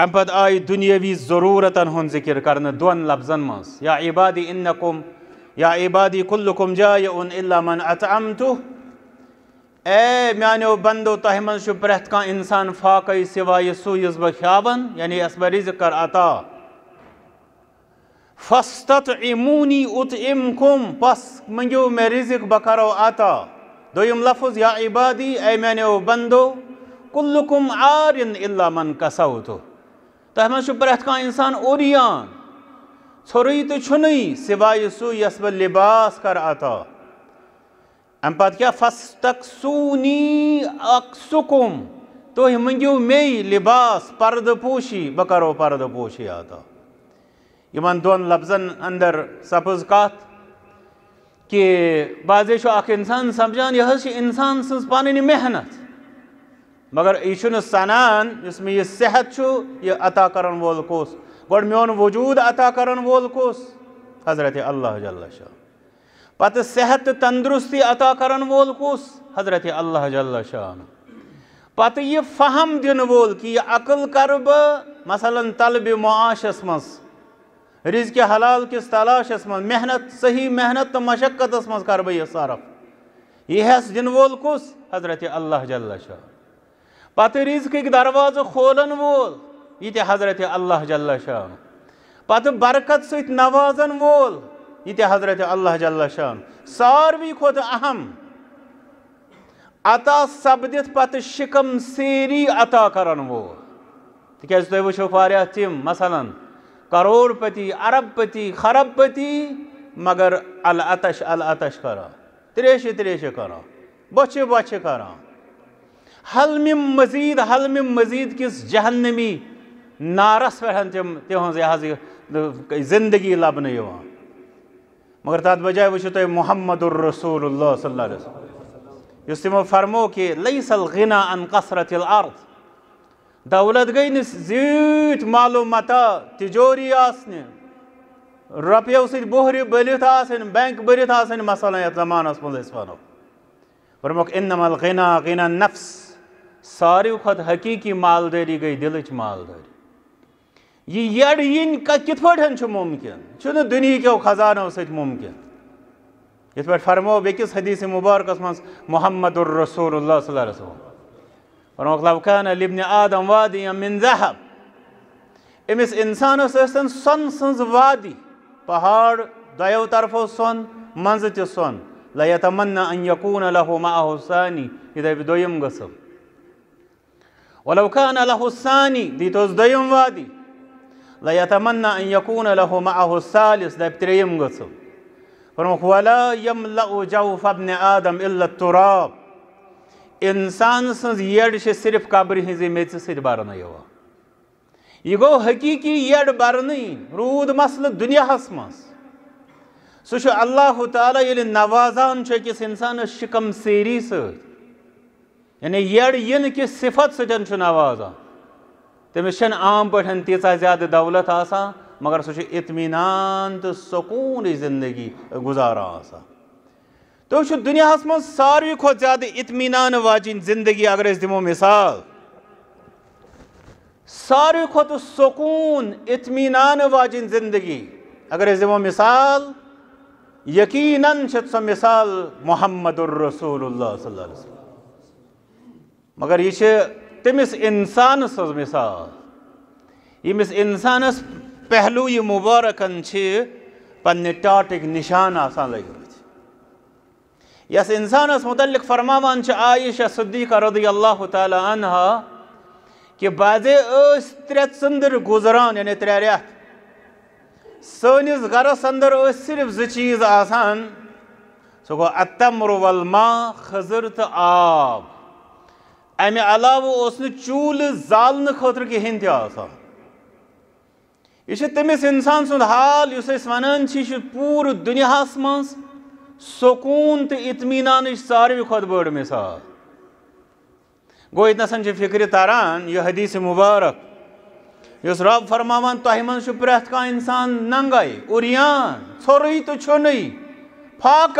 ام پت آئی دنیاوی ضرورتن ہن ذکر کرن دون لفظن مز یا عبادی انکم یا عبادی کلکم جائعون اللہ من اتعمتو اے میانیو بندو تاہمن شو پرہت کان انسان فاقی سوای سو یزب خیابن یعنی اس با ریز کر عطا فستت عمونی اتعمکم پس منگو میں ریز کر بکر آتا دو یم لفظ یا عبادی اے میانیو بندو کلکم عارن اللہ من کسوتو تہ مجھے پریت انسان اوریان ٹوری تو سوائے سو بہ لباس کر ام امہ کیا پھسٹ سونی اکسکم اکم منگیو می لباس پرد پوشی بہ کرو پرد پوشی عطا ان دون لفظن اندر سپز کات کہ اخ انسان سمجھان یہ انسان سن پی محنت مگر یہ سنان اس میں یہ صحت یہ عطا کرن کرول کس میون وجود عطا وول کُ حضرت اللہ شاہ پت صحت تندرستی عطا وول کُ حضرت اللہ شاہ پت یہ فہم دن وول کہ یہ عقل کر مثلا طلب معاشس مز رزق حلال کس تلاشس مز محنت صحیح محنت تو مشقت مز کر صرف یہ حس دن وول کُھ حضرت اللہ جل شاہ پتہ رزق درواز کھولن وول یہ حضرت اللہ جل شان پتہ برکت ست نوازن وول یہ حضرت اللہ جل شان ساروی کھت اہم عطا سپدت پتہ شکم سیری عطا کرن وول تکیاز تُہۍ وٕچھو واریاہ تیم مثلاً کروڑ پتی عرب پتی خرب پتی مگر العتش العتش کرا تریش تریش کرا بچے بچے کرا हल में मजीद हल में मजीद किस जहन्नमी नारस पे तम तहज जिंदगी लबन मगर तथ बजाय वो तुम मोहम्मद रसूल इस तमो फरमो कि लई सल गना अन कसरत अर्थ दौलत गई नीत मालो मता तिजोरी आसने रपो सोहर बलित बैंक बरित मसलन यथ जमानस मज वो फरमुक इनमल गना गना नफ्स ساروی کھت حقیقی مالداری گئی دلچ مالداری یہ یڑ یین کت پاٹ ممکن چھ دنیا کیو خزانو ست ممکن یت پاٹ فرمو بیکس حدیث مبارکس من محمد الرسول اللہ صلی اللہ علیہ وسلم فرمو لو کان لبن آدم وادی من ذهب امس انسان سن سن سنز وادی پہاڑ دیو طرف سن منز تہ سن لا یتمنا ان یکون له معه ثانی یہ دویم گسم ولو كان له الثاني دي توزديم وادي لا يتمنى أن يكون له معه الثالث دي بتريم قصو فرمك ولا يملأ جوف ابن آدم إلا التراب إنسان سنز يرش صرف قبره زي ميت سر بارنا يوا يقو حقيقي يرد بارني رود مسل دنيا حسمس سوش الله تعالى يلي نوازان چه كس انسان شكم سيري سر یعنی یڑ ین کہِ صفت سۭتۍ چھُ نوازان تٔمِس چھَنہٕ عام پٲٹھۍ تیٖژاہ زیادٕ دولت آسان مگر سُہ چھُ اطمینان تہٕ سکوٗنٕچ زندگی گُزاران آسان تُہۍ چھُ دُنیاہَس منٛز ساروی کھۄتہٕ زیادٕ اطمینان واجیٚنۍ زندگی اگر أسۍ دِمو مِثال ساروی کھۄتہٕ سکوٗن اطمینان واجیٚنۍ زندگی اگر أسۍ دِمو مِثال یقیٖناً چھِ سۄ مِثال محمد الرسول اللہ صلی اللہ علیہ وسلم مگر یہ تمس انسان سز مثال یمس انسان یہ مبارکن پہ ٹاٹک نشان آنا لگ انسان متعلق فرما عائشہ صدیقہ رضی اللہ تعالیٰ عنہ کہ بازے اس ترے ور گزران یعنی تر سنس گرس اندر اس صرف سو گو اتمر والما خضر تو آب امہ اس چول زالنے خطر یہ تمس انسان حال اس ونان پور دنیا سکون تو اطمینان ساروی کھت بڑ مثال فکر تاران یہ حدیث مبارک اس رب فرماوان تہ کان انسان ننگے اریان ٹوری تو چون پاک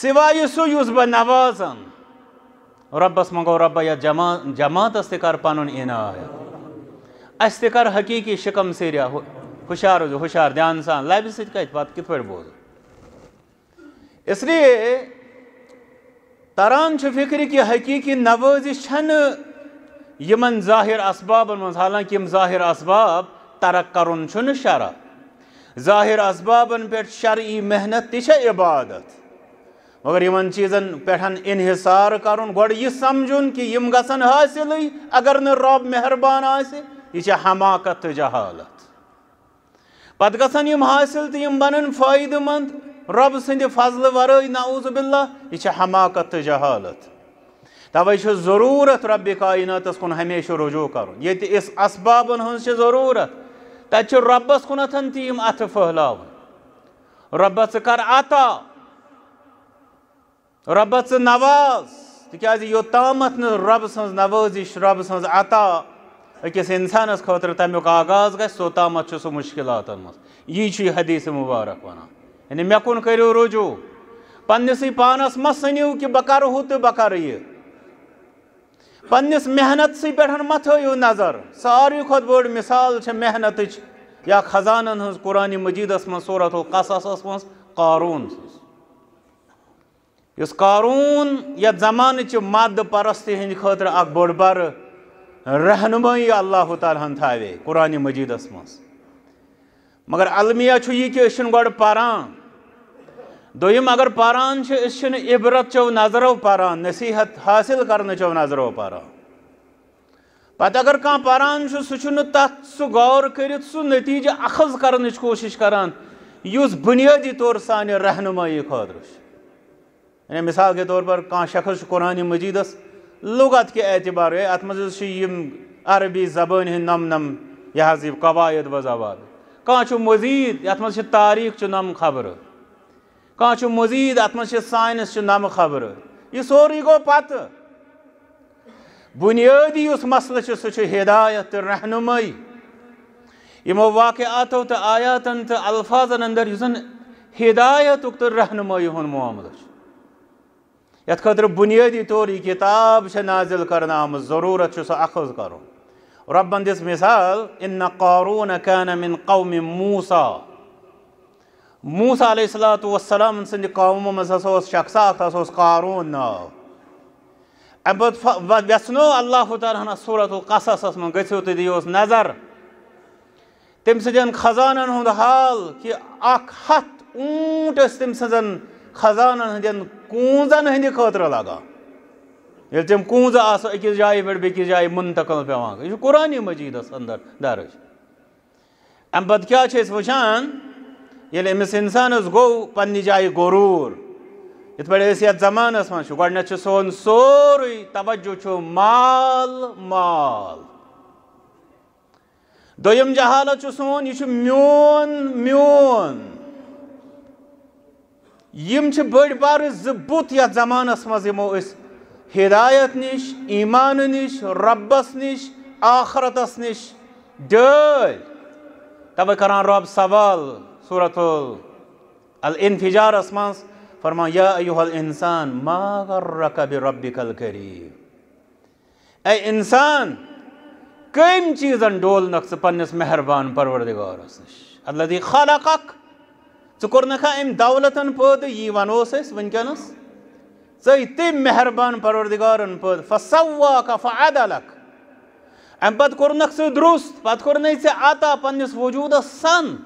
سوائے سو اس بہ نواز رب اس منگو رب یا جماعت استکار پانون عناط اس استکار حقیقی شکم سیریا ہو خوشار دھیان سان لب سات پہ کت پہ بوز اس لیے تران فکر کہ حقیقی یمن ظاہر اسباب من حالانکہ یم ظاہر اسباب ترک کرن چھن شرح ظاہر اسباب پر شرعی محنت ت عبادت مگر ان چیزن پنحصار کر سمجھن کہ یہ گسن حاصل اگر نہ رب مہربان یہ حماقت تو جہالت پت گسن یم حاصل تو سند فضل فضلہ نعوذ باللہ یہ حماقت تو جہالت توے ضرورت رب کائنات کن ہمیشہ رجوع کرس اسبابن سے ضرورت ربس کنتھ تھی ات پہلے ربس کر عطا ربط سے نواز تکیازی یو تامت نو رب سنز نوازیش رب سنز عطا اکیس انسان اس خوطر آغاز میک آگاز گئی سو تامت چو سو مشکلات انمس یہ چوی حدیث مبارک وانا یعنی میکون کریو رجو پنیسی پانس مسنیو کی بکر ہو تو بکر یہ پنیس محنت سی پیٹھن مت ہو یو نظر ساری خود بوڑ مثال چھ محنت یا خزانن ہنس قرآن مجید اسمان سورت القصص اسمان قارون سوز اس قارون یا ی زمانچہ مد خاطر خطر بڑ بار رہنمائی اللہ تعالیٰ ہن تھاوے قرآن مجید تائ مگر علمیہ چھو یہ کہ گوڑ پاران پاران چھ اشن عبرت چو نظرو پاران نصیحت حاصل کرنے چو نظرو پاران پتہ اگر پاران سہ چھ تت سو غور کرت سو نتیجہ اخذ کرنے کوشش کران یوز بنیادی طور سانی رہنمائی خطر یعنی مثال کے طور پر کان شخص قرآن مجیدس لغت کے اعتبار ہے ات من عربی زبان ہند نم نم یہ قواعد و ضوابط کاند ات ماریک نم خبر کان مزید مز سائنس نم خبر یہ سوری گو پتہ بنیادی اس مسئلہ سہ ہدایت تو یمو واقعات تو آیاتن تو الفاظن اندر اس ہدایت تو رہنمائ معاملہ یت خاطر بنیادی طور یہ کتاب نازل کرنا آمت ضرورت سو اخذ کرو ربن دس مثال ان قارون كان من قوم موسا موسیٰ علیہ السلام والسلام سند قومو من ہسا اس شخص اخ قارون ناو ابت ویسنو اللہ تعالیٰ ہن سورت القصص من گھو تو دیوس نظر تم سند خزانن ہند حال کہ اخ ہتھ اونٹ تم سن خزانن ہندین کونزن ہندی خطر لگان یل تم کونز جائے جائیں پڑھس جائے منتقل پیار یہ مجید مجیدس اندر درج ام پتہ کھا چانے امس اس گو جائے پن جائیں زمان اس زمانہ منچ گھت سون سوری توجہ مال مال جہالا جہالت سون یہ میون میون یم چھ بڑ بار زبوت یا زمانس مز یمو اس ہدایت نش ایمان نش ربس نش آخرت اس نش دل تب کران رب سوال سورة الانفجار اسمانس فرما یا ایوہ الانسان ما غرک بربک الکریم اے انسان کم چیزن ڈول نقص پنس مہربان پروردگار اس نش اللہ دی خلقک ژٕ أمۍ دولتن پٲدٕ یی وَنو أسۍ وٕنکٮ۪نَس ژٔے تٔمۍ مہربان پروردِگارَن پٲدٕ فصواکہ فعدلک اَمہِ پَتہٕ کوٚرنَکھ ژٕ درُست پَتہٕ کوٚرنَے ژےٚ عطا پنٛنِس وجوٗدَس سَن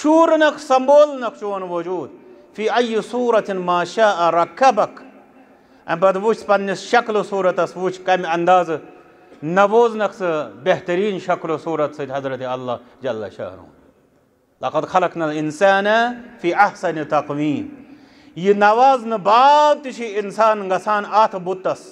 شوٗرنَکھ سمبولنَکھ چون وجوٗد فی ایہِ صوٗرتِن ماشا رَقبک اَمہِ پَتہٕ وٕچھ پنٛنِس شکلہٕ صوٗرتَس وٕچھ کَمہِ اندازٕ نووزنَکھ ژٕ بہتریٖن شکلہٕ صوٗرت سۭتۍ حضرت اللہ جل شاہ لقد خلقنا الانسان في احسن تقويم یہ نواز نباب انسان غسان آت بوتس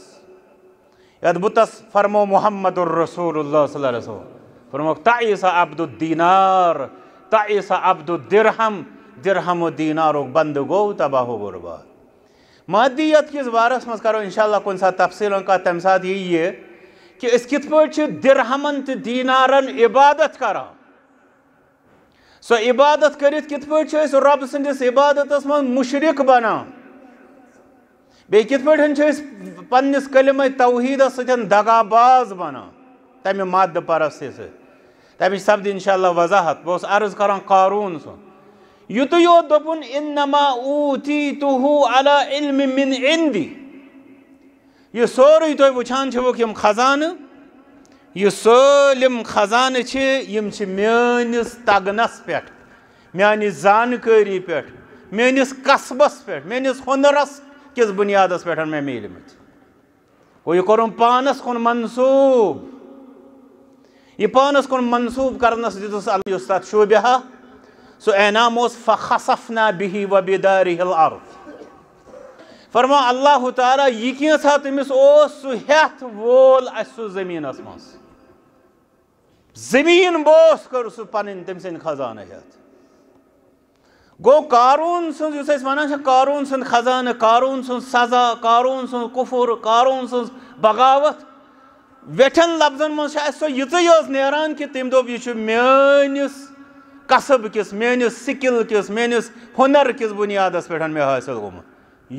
يد بوتس فرمو محمد الرسول الله صلى الله عليه وسلم فرمو تعيس عبد الدينار تعيس عبد الدرهم درهم و دینار بند گو تباہ و برباد مادیت کی بارس مز کرو انشاءاللہ کنسا تفصیل ان کا تمساد یہی ہے کہ اس کتبوچ پر درہمن دینارن عبادت کرو سو عبادت کرت کت پہ رب سندس عبادت من مشرق بنا بی کت پہ پنس کلم توحید ستن دگا باز بنا تمہ ماد پرستی سمجھ سپد ان شاء اللہ وضاحت بہت عرض کران قارون سن یوت یوت دپن انما اوتیتہ علی علم من عندی یہ سوری تھی وچان چھوک یم خزانہ یہ سل کذانہ میس تگنس پھٹ زانکاری پہ میس قصبس پہ میس ہنرس کس بنیاد پھٹ میل مت گو یہ کورم پانس کن منصوب یہ پانس کن منصوب کر دلساتہ سہ اینعام حسف نا بہی وبی الارض فرما اللہ تعالیٰ یہ کیاہ تمس سہ ہول زمین مز زمین بوس کر پن تم سند خزانہ گو قارون اس ونان قارون سن خزانہ قارون سن سزا قارون سن کفر قارون سن بغاوت ویٹن لفظن منچ سی یت نیران کہ تم دس قصب کس میس سکل کس میس ہنر کس بنیاد پہ حاصل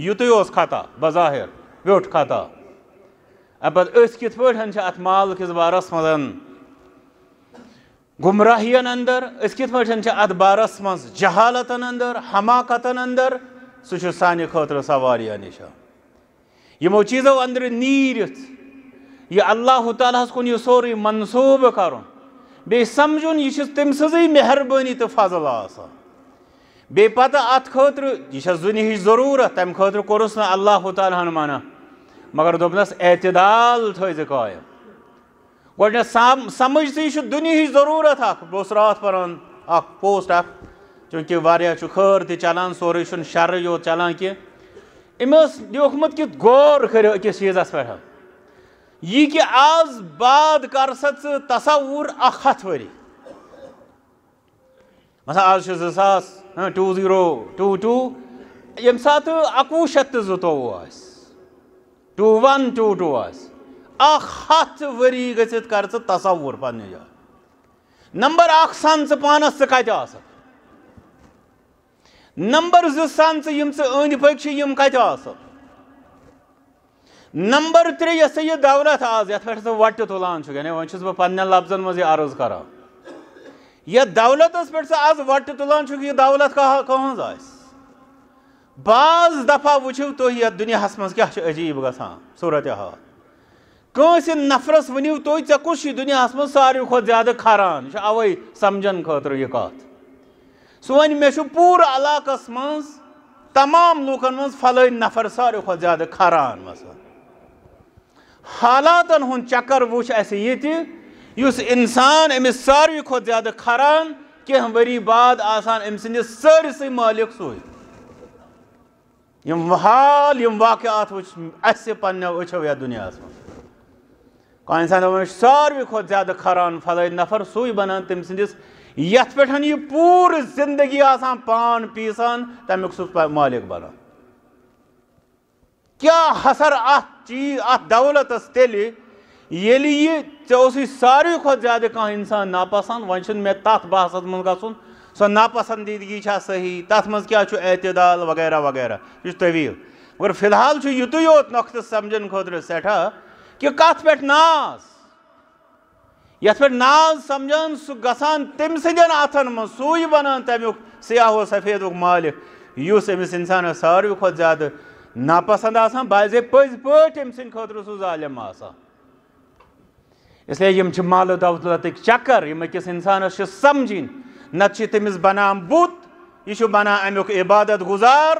گت خطا بظاہر ویو خطہ پہ کت کس بارس مزن گمراہین اندر اس بارس من جہالتن اندر حماقتن اندر سہ سانہ خطر سواری نشان چیزو اندر نیرت یہ اللہ تعالیٰ کن یہ سوری منصوب منصوبہ بی سمجھن یہ تم سی مہربانی تو فضل آتہ ات یہ دنیا ضرورت تمہ خطر کورس نا اللہ تعالیٰ منع مگر دس اعتدال قائم اوسُس راتھ پَران ضرورت پوسٹ اَکھ چوٗنٛکہِ واریاہ چونکہ خٲر تہِ چَلان سوری چھُنہٕ شر یوت أمۍ اوس لیوٗکھمُت کہِ غور پٮ۪ٹھ یہِ کہِ آز باد کَر سا آز تصور زٕ ساس ٹوٗ ہاں، zero two two zero two two یم تہٕ زٕتووُہ زو ٹو ون ٹو ٹو آ اخت وری گھت کر تصور پنہ جائے نمبر اخ سن پانس کت آس نمبر زن ثند پکی کت آس نمبر تر یہ سا یہ دولت آز یت پہ وٹ تلان گنے یعنی ون چھس بہ پنن لفظن مز عرض کرا یہ دولتس پہ سہ آز وٹ تلان یہ دولت کہن آس بعض دفعہ وچھو تھی یتھ دنیا مز کیا عجیب گسان صورت حال کنسے نفرس ونیو تو چا کس دنیا اس من ساری خود زیادہ کھاران یہ اوئی سمجھن خاطر یہ کات سوانی میں شو پور علاق اس من تمام لوکن من فلائی نفر ساری خود زیادہ کھاران مثلا حالاتن ہن چکر وش ایسے یہ تھی یوس انسان امس ساری خود زیادہ کھاران کہ ہم وری بعد آسان امس انجھے ساری سی مالک سوئی یم حال یم واقعات وچ ایسے پنیا وچھو یا دنیا اس کنسان سارو زیادہ خران فلح نفر سوئی بنان تم سنس یہ پور زندگی پان پیسان تمیک سالک بنا کیاسر ای دولتس زیادٕ یہ اِنسان ناپَسنٛد وۄنۍ زیادہ مےٚ تَتھ بحثَس منٛز گژھُن سۄ سو چھا صحیح منٛز کیٛاہ کیا اعتدال وغیرہ وغیرہ چھُ طویٖل مگر چھُ الحال یوت ہو سمجھنے خٲطرٕ سٮ۪ٹھاہ کٹ ناس یو پہ نا سمجھان سم گان تم سدین اتن مجھ بنان تمیک سیاہ و سفید مالک اس سارو زیادہ ناپسند آسے پز پیم سند خط ظالم آسلے ہملت چکر ہم اکس انسان سمجھن نت یہ بنانک عبادت گزار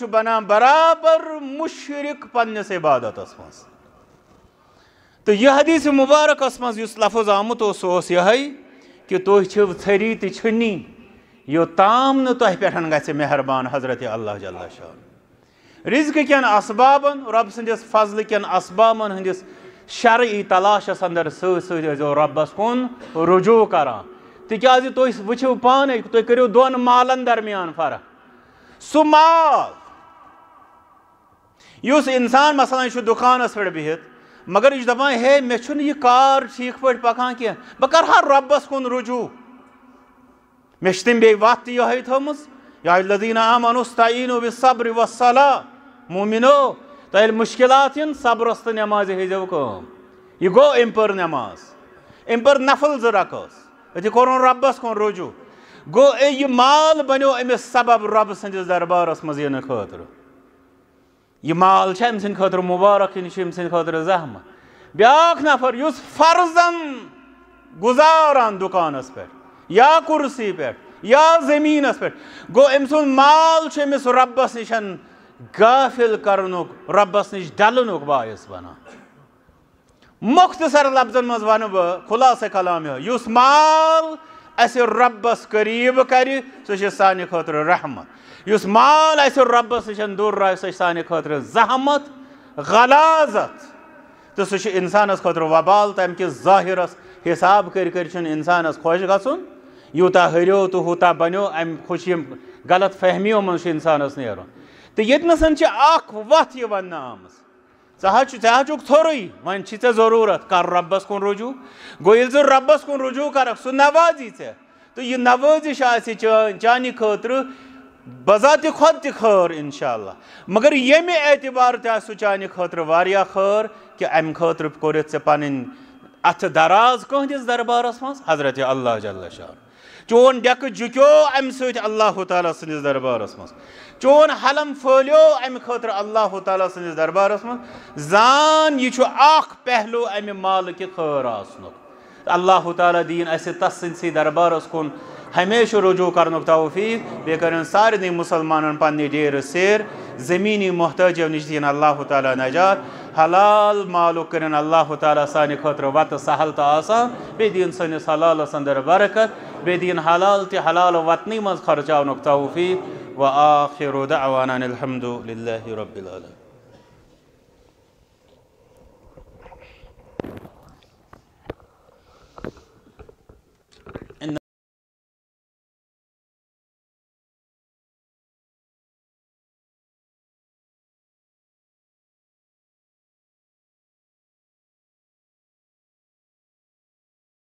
یہ بنان برابر مشرق پنس عبادت مز تو یہ حدیث مبارکس مز آمت سہی کہ تھی تو چھنی یوتام تہ پہ مہربان حضرت اللہ جہ رزق کن اسبابن رب سندس فضل کن ہندس شرعی تلاشس اندر سو سیز ربس کن رجوع کران تاز کرو دون مالن درمیان فرق سہ مال اس انسان مثلاً دکانس پہ بہت مگر یہ دپان ہے مے یہ کار ٹھیک پاٹ پکان کی بہ کر ہا ربس کن رجوع مے تم بی وات تہ یہ تھم یہ لدینہ امن استعین بے صبر و صلاح مومنو تہ مشکلات ان صبرس تو نماز ہزو کم یہ گو ام پر نماز ام پر نفل زر رقص اتھی کورن ربس کن رجوع گو اے یہ مال بنیو امس سبب رب سندس دربارس مزین خاطر یہ مال امر مبارک نہیں ہے ام خطم بیا نفر اس فرزم گزاران دکانس پہرسی پیٹ یا زمین پیٹ گم سند مالس ربس نش غافل کربس نش ڈل باعث بنان مختصر لفظن من بہ خدا کلام مال ابس قریب کر سانہ رحمت اس مال سان ربس نش غلازت تو سہ انسانس خطر وبال تم کس ظاہرس حساب کر کر انسان خوش ہرو تو بنو ام خوشی غلط فہمیوں من انسان نیرن تو یہ اخ وت یہ ون آم تھوری ون کر ربس کن رجوع گو یل ثب ربس کن رجوع سہ نوازی ھے تو یہ نوازش آ چانہ خطر बजात खुद तह खर इनशाला मगर यमि एतबार तु चान खतर वारिया खर कि अमि खतर कोर ऐ पन अथ दराज कहदिस दरबारस मज हजरत अल्लाह जल्ला शाह चोन डेक जुको अमि सल्लाह ताली सदिस दरबारस मज चोन हलम फलो अमि खतर अल्लाह ताली सदिस दरबारस मज जान यह पहलू अमि माल कि खर आसनुक अल्लाह ताली दीन अस तस सदरबारस कुन ہمیشہ رجوع کرنک توفیق بے کرن سارے مسلمان پنہ ڈیر سیر زمینی محتجیوں نش دین اللہ تعالی نجات حلال مالک کرن اللہ تعالی سانہ خطر و سہل تو آسان دین سنس حلال ادر برکت دین حلال تہ حلال وطنی من خرچن توفی و آخر